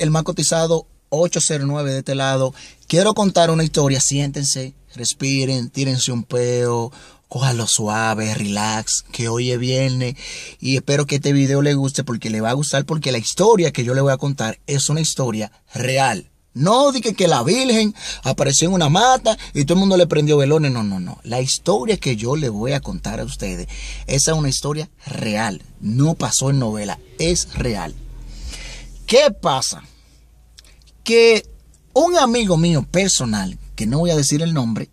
el más cotizado 809 de este lado. Quiero contar una historia, siéntense, respiren, tírense un peo, lo suave, relax, que oye viene y espero que este video le guste porque le va a gustar porque la historia que yo le voy a contar es una historia real. No digan que la Virgen apareció en una mata y todo el mundo le prendió velones. No, no, no. La historia que yo le voy a contar a ustedes, esa es una historia real. No pasó en novela, es real. ¿Qué pasa? Que un amigo mío personal, que no voy a decir el nombre,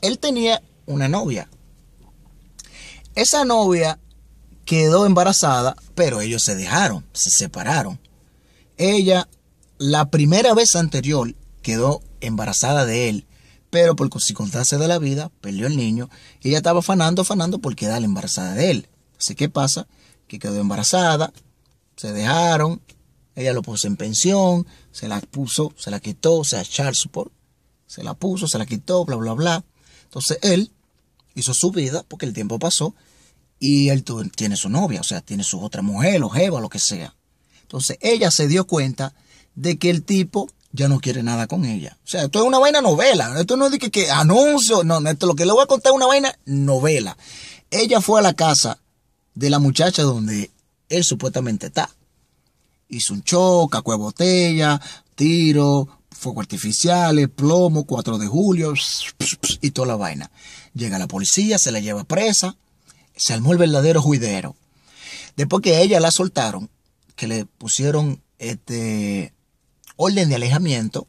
él tenía una novia. Esa novia quedó embarazada, pero ellos se dejaron, se separaron. Ella, la primera vez anterior, quedó embarazada de él, pero por circunstancias de la vida, perdió el niño y ella estaba afanando, afanando por quedar embarazada de él. Así que pasa que quedó embarazada, se dejaron, ella lo puso en pensión, se la puso, se la quitó, o sea, Charles se la puso, se la quitó, bla, bla, bla. Entonces él hizo su vida porque el tiempo pasó y él tiene su novia, o sea, tiene su otra mujer, o jeva, lo que sea. Entonces ella se dio cuenta de que el tipo ya no quiere nada con ella. O sea, esto es una vaina novela. Esto no es que, anuncio. No, esto lo que le voy a contar es una vaina novela. Ella fue a la casa de la muchacha donde él supuestamente está hizo un choque, cueva botella, tiro, fuego artificial, plomo, 4 de julio y toda la vaina. Llega la policía, se la lleva presa, se armó el verdadero juidero. Después que ella la soltaron, que le pusieron este orden de alejamiento,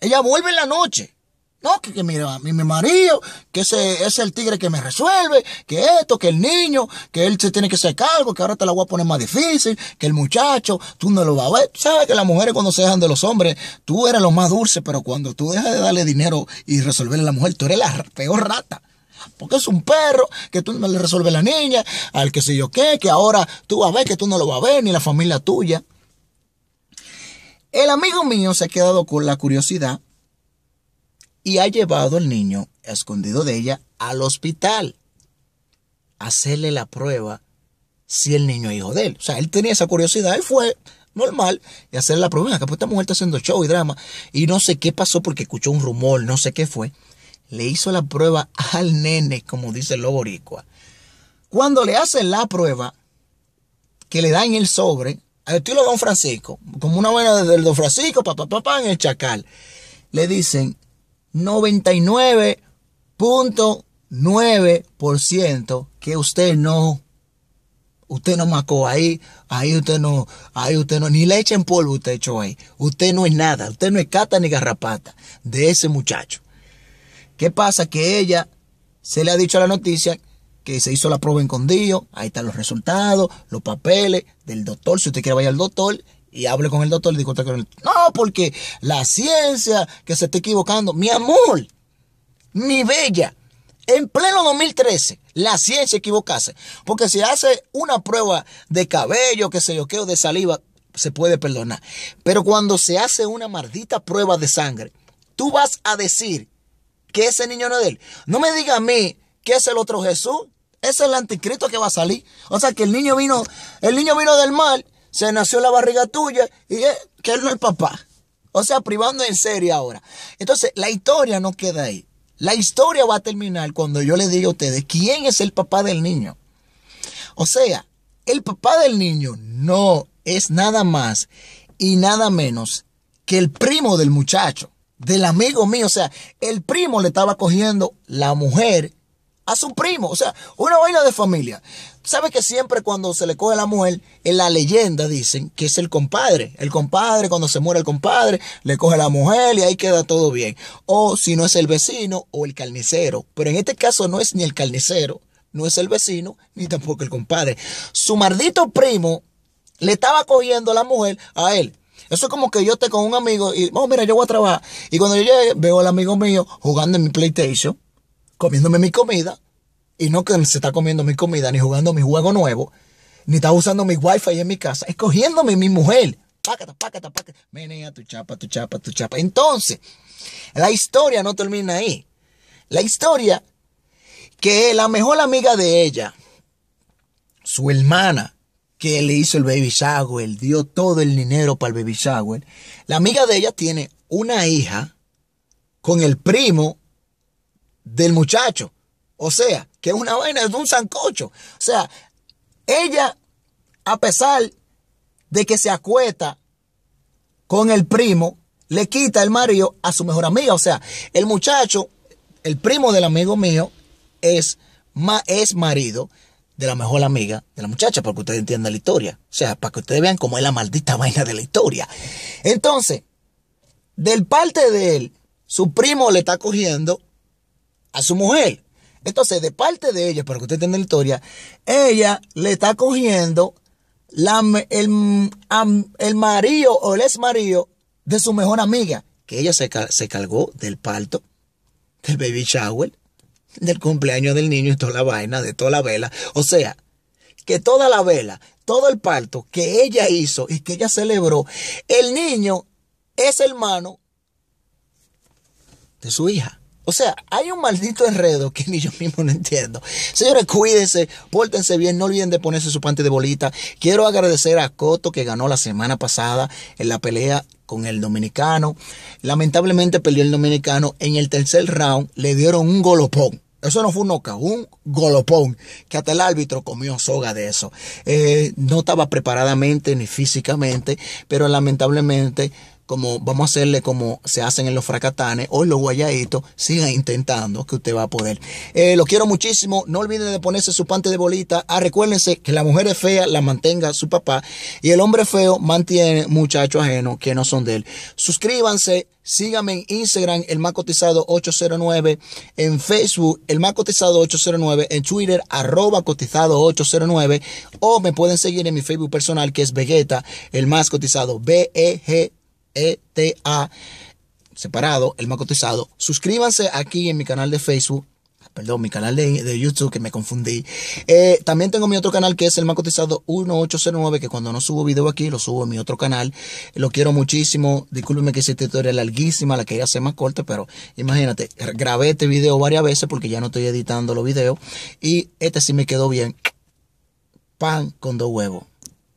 ella vuelve en la noche no, que, mira, mi, mi marido, que ese, es el tigre que me resuelve, que esto, que el niño, que él se tiene que hacer cargo, que ahora te la voy a poner más difícil, que el muchacho, tú no lo vas a ver. Tú sabes que las mujeres cuando se dejan de los hombres, tú eres lo más dulce, pero cuando tú dejas de darle dinero y resolverle a la mujer, tú eres la peor rata. Porque es un perro que tú no le resuelves a la niña, al que sé yo qué, que ahora tú vas a ver que tú no lo vas a ver, ni la familia tuya. El amigo mío se ha quedado con la curiosidad y ha llevado al niño, escondido de ella, al hospital. Hacerle la prueba si el niño es hijo de él. O sea, él tenía esa curiosidad y fue normal y hacerle la prueba. Acá pues esta mujer está haciendo show y drama y no sé qué pasó porque escuchó un rumor, no sé qué fue. Le hizo la prueba al nene, como dice el boricua. Cuando le hacen la prueba, que le dan el sobre, al estilo Don Francisco, como una buena del Don Francisco, papá, papá, en el chacal, le dicen, 99.9% que usted no Usted no macó ahí, ahí usted no, ahí usted no, ni leche en polvo usted echó ahí. Usted no es nada, usted no es cata ni garrapata de ese muchacho. ¿Qué pasa? Que ella se le ha dicho a la noticia que se hizo la prueba en Condillo, ahí están los resultados, los papeles del doctor, si usted quiere vaya al doctor, y hablé con el doctor y digo No, porque la ciencia que se está equivocando, mi amor, mi bella, en pleno 2013, la ciencia equivocase. Porque si hace una prueba de cabello, que se yo que de saliva, se puede perdonar. Pero cuando se hace una maldita prueba de sangre, tú vas a decir que ese niño no es de él. No me diga a mí que es el otro Jesús. Es el anticristo que va a salir. O sea que el niño vino, el niño vino del mal se nació la barriga tuya y que él no es papá. O sea, privando en serio ahora. Entonces, la historia no queda ahí. La historia va a terminar cuando yo le diga a ustedes quién es el papá del niño. O sea, el papá del niño no es nada más y nada menos que el primo del muchacho, del amigo mío. O sea, el primo le estaba cogiendo la mujer a su primo. O sea, una vaina de familia. ¿Sabe que siempre cuando se le coge la mujer, en la leyenda dicen que es el compadre? El compadre, cuando se muere el compadre, le coge la mujer y ahí queda todo bien. O si no es el vecino o el carnicero. Pero en este caso no es ni el carnicero, no es el vecino, ni tampoco el compadre. Su maldito primo le estaba cogiendo la mujer a él. Eso es como que yo esté con un amigo y, oh, mira, yo voy a trabajar. Y cuando yo llegue, veo al amigo mío jugando en mi PlayStation, comiéndome mi comida, y no que se está comiendo mi comida, ni jugando mi juego nuevo, ni está usando mi wifi en mi casa, escogiéndome mi mujer. Pácata, pácata, pácata. Menea tu chapa, tu chapa, tu chapa. Entonces, la historia no termina ahí. La historia que la mejor amiga de ella, su hermana, que le hizo el baby shower, dio todo el dinero para el baby shower. La amiga de ella tiene una hija con el primo del muchacho. O sea, que es una vaina, es un sancocho. O sea, ella, a pesar de que se acuesta con el primo, le quita el marido a su mejor amiga. O sea, el muchacho, el primo del amigo mío, es, es marido de la mejor amiga de la muchacha, para que ustedes entiendan la historia. O sea, para que ustedes vean cómo es la maldita vaina de la historia. Entonces, del parte de él, su primo le está cogiendo a su mujer. Entonces, de parte de ella, para que usted entienda la historia, ella le está cogiendo la, el, marido o el ex marido de su mejor amiga, que ella se, se cargó del parto, del baby shower, del cumpleaños del niño y toda la vaina, de toda la vela. O sea, que toda la vela, todo el parto que ella hizo y que ella celebró, el niño es hermano de su hija. O sea, hay un maldito enredo que ni yo mismo no entiendo. Señores, cuídense, pórtense bien, no olviden de ponerse su pante de bolita. Quiero agradecer a Coto que ganó la semana pasada en la pelea con el dominicano. Lamentablemente perdió el dominicano. En el tercer round le dieron un golopón. Eso no fue un noca, un golopón, que hasta el árbitro comió soga de eso. Eh, no estaba preparadamente ni físicamente, pero lamentablemente como vamos a hacerle como se hacen en los fracatanes o en los guayaditos, sigan intentando que usted va a poder. Eh, los quiero muchísimo, no olviden de ponerse su pante de bolita. Ah, recuérdense que la mujer es fea, la mantenga su papá y el hombre feo mantiene muchachos ajenos que no son de él. Suscríbanse, síganme en Instagram, el más cotizado 809, en Facebook, el más cotizado 809, en Twitter, arroba cotizado 809 o me pueden seguir en mi Facebook personal que es Vegeta, el más cotizado, B-E-G ETA separado, el más cotizado. Suscríbanse aquí en mi canal de Facebook. Perdón, mi canal de, YouTube que me confundí. Eh, también tengo mi otro canal que es el más cotizado 1809, que cuando no subo video aquí, lo subo en mi otro canal. Lo quiero muchísimo. Discúlpenme que esta historia es larguísima, la quería hacer más corta, pero imagínate, grabé este video varias veces porque ya no estoy editando los videos. Y este sí me quedó bien. Pan con dos huevos.